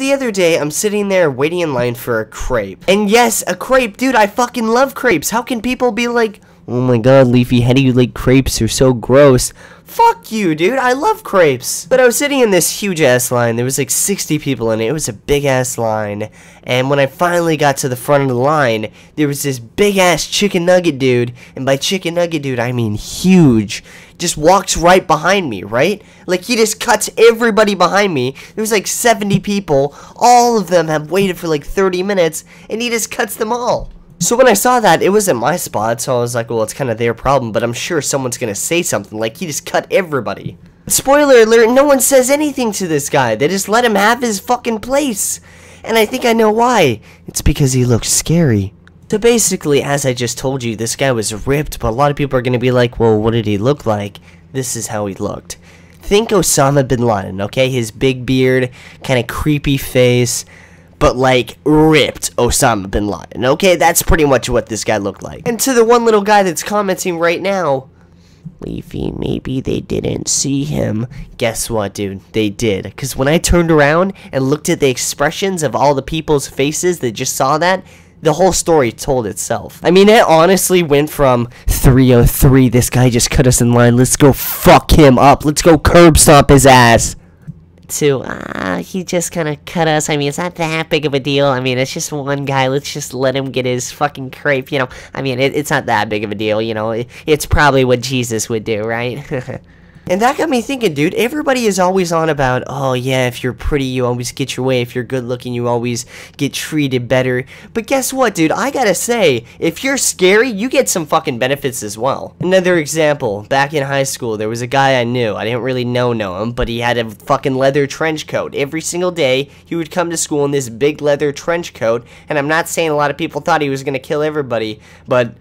the other day, I'm sitting there waiting in line for a crepe. And yes, a crepe. Dude, I fucking love crepes. How can people be like, Oh my god, Leafy, how do you like crepes? They're so gross. Fuck you, dude. I love crepes. But I was sitting in this huge ass line. There was like 60 people in it. It was a big ass line. And when I finally got to the front of the line, there was this big ass chicken nugget dude. And by chicken nugget dude, I mean huge. Just walks right behind me, right? Like he just cuts everybody behind me. There was like 70 people. All of them have waited for like 30 minutes. And he just cuts them all. So when I saw that, it wasn't my spot, so I was like, well, it's kind of their problem, but I'm sure someone's going to say something, like he just cut everybody. Spoiler alert, no one says anything to this guy. They just let him have his fucking place. And I think I know why. It's because he looks scary. So basically, as I just told you, this guy was ripped, but a lot of people are going to be like, well, what did he look like? This is how he looked. Think Osama bin Laden, okay? His big beard, kind of creepy face, but like ripped Osama bin Laden. Okay, that's pretty much what this guy looked like. And to the one little guy that's commenting right now, Leafy, maybe they didn't see him. Guess what, dude? They did. Because when I turned around and looked at the expressions of all the people's faces that just saw that, the whole story told itself. I mean, it honestly went from 303, this guy just cut us in line, let's go fuck him up, let's go curb stomp his ass, to, ah, he just kind of cut us. I mean, it's not that big of a deal. I mean, it's just one guy. Let's just let him get his fucking crepe, you know. I mean, it, it's not that big of a deal, you know. It, it's probably what Jesus would do, right? And that got me thinking, dude, everybody is always on about, oh yeah, if you're pretty, you always get your way. If you're good looking, you always get treated better. But guess what, dude? I gotta say, if you're scary, you get some fucking benefits as well. Another example, back in high school, there was a guy I knew. I didn't really know know him, but he had a fucking leather trench coat. Every single day, he would come to school in this big leather trench coat, and I'm not saying a lot of people thought he was gonna kill everybody, but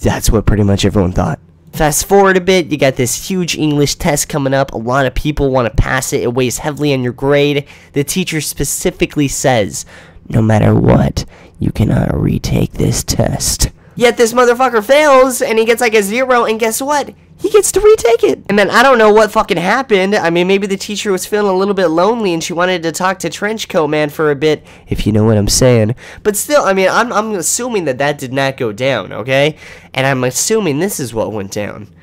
that's what pretty much everyone thought. Fast forward a bit, you got this huge English test coming up. A lot of people want to pass it. It weighs heavily on your grade. The teacher specifically says, no matter what, you cannot retake this test. Yet this motherfucker fails and he gets like a zero, and guess what? he gets to retake it. And then I don't know what fucking happened. I mean, maybe the teacher was feeling a little bit lonely and she wanted to talk to Trenchcoat Man for a bit, if you know what I'm saying. But still, I mean, I'm, I'm assuming that that did not go down, okay? And I'm assuming this is what went down.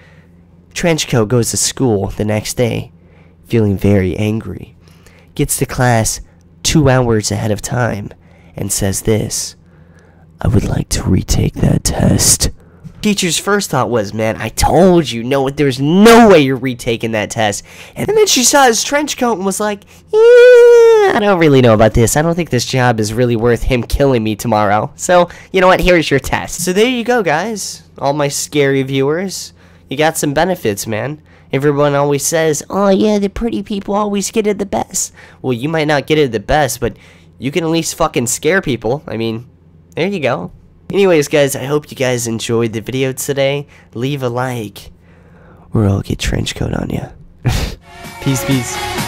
Trenchcoat goes to school the next day, feeling very angry. Gets to class two hours ahead of time and says this I would like to retake that test teacher's first thought was, man, I told you, no, there's no way you're retaking that test. And then she saw his trench coat and was like, yeah, I don't really know about this. I don't think this job is really worth him killing me tomorrow. So, you know what, here's your test. So there you go, guys. All my scary viewers. You got some benefits, man. Everyone always says, oh yeah, the pretty people always get it the best. Well, you might not get it the best, but you can at least fucking scare people. I mean, there you go. Anyways, guys, I hope you guys enjoyed the video today. Leave a like, or I'll get trench coat on you. peace, peace.